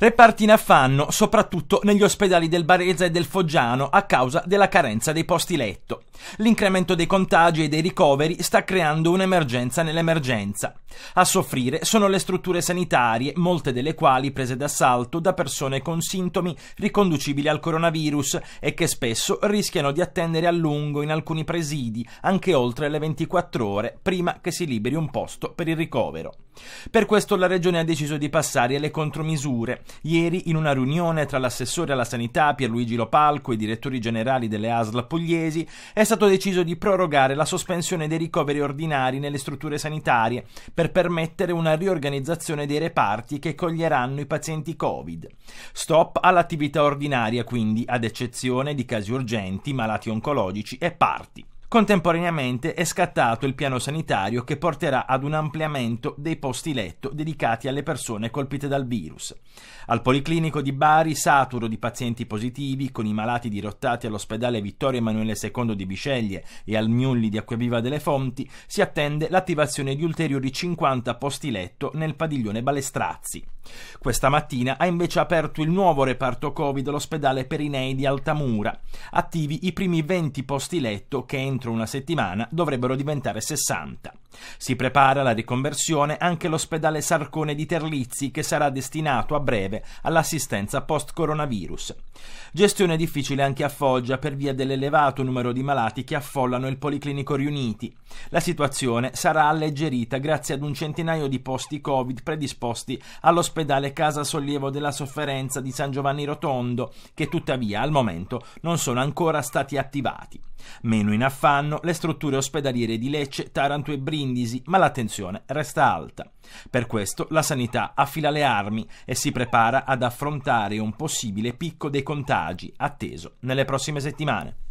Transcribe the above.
Reparti in affanno, soprattutto negli ospedali del Barese e del Foggiano, a causa della carenza dei posti letto. L'incremento dei contagi e dei ricoveri sta creando un'emergenza nell'emergenza. A soffrire sono le strutture sanitarie, molte delle quali prese d'assalto da persone con sintomi riconducibili al coronavirus e che spesso rischiano di attendere a lungo in alcuni presidi, anche oltre le 24 ore, prima che si liberi un posto per il ricovero. Per questo la Regione ha deciso di passare alle contromisure, Ieri, in una riunione tra l'assessore alla sanità Pierluigi Lopalco e i direttori generali delle ASL pugliesi, è stato deciso di prorogare la sospensione dei ricoveri ordinari nelle strutture sanitarie per permettere una riorganizzazione dei reparti che coglieranno i pazienti Covid. Stop all'attività ordinaria, quindi, ad eccezione di casi urgenti, malati oncologici e parti. Contemporaneamente è scattato il piano sanitario che porterà ad un ampliamento dei posti letto dedicati alle persone colpite dal virus. Al Policlinico di Bari, saturo di pazienti positivi, con i malati dirottati all'ospedale Vittorio Emanuele II di Bisceglie e al Miulli di Acquaviva delle Fonti, si attende l'attivazione di ulteriori 50 posti letto nel padiglione Balestrazzi. Questa mattina ha invece aperto il nuovo reparto Covid all'ospedale Perinei di Altamura, attivi i primi 20 posti letto che entro entro una settimana dovrebbero diventare 60. Si prepara alla riconversione anche l'ospedale Sarcone di Terlizzi che sarà destinato a breve all'assistenza post-coronavirus. Gestione difficile anche a Foggia per via dell'elevato numero di malati che affollano il Policlinico Riuniti. La situazione sarà alleggerita grazie ad un centinaio di posti Covid predisposti all'ospedale Casa Sollievo della Sofferenza di San Giovanni Rotondo che tuttavia al momento non sono ancora stati attivati. Meno in affanno le strutture ospedaliere di Lecce, Taranto e Brindisi l'indisi, ma l'attenzione resta alta. Per questo la sanità affila le armi e si prepara ad affrontare un possibile picco dei contagi atteso nelle prossime settimane.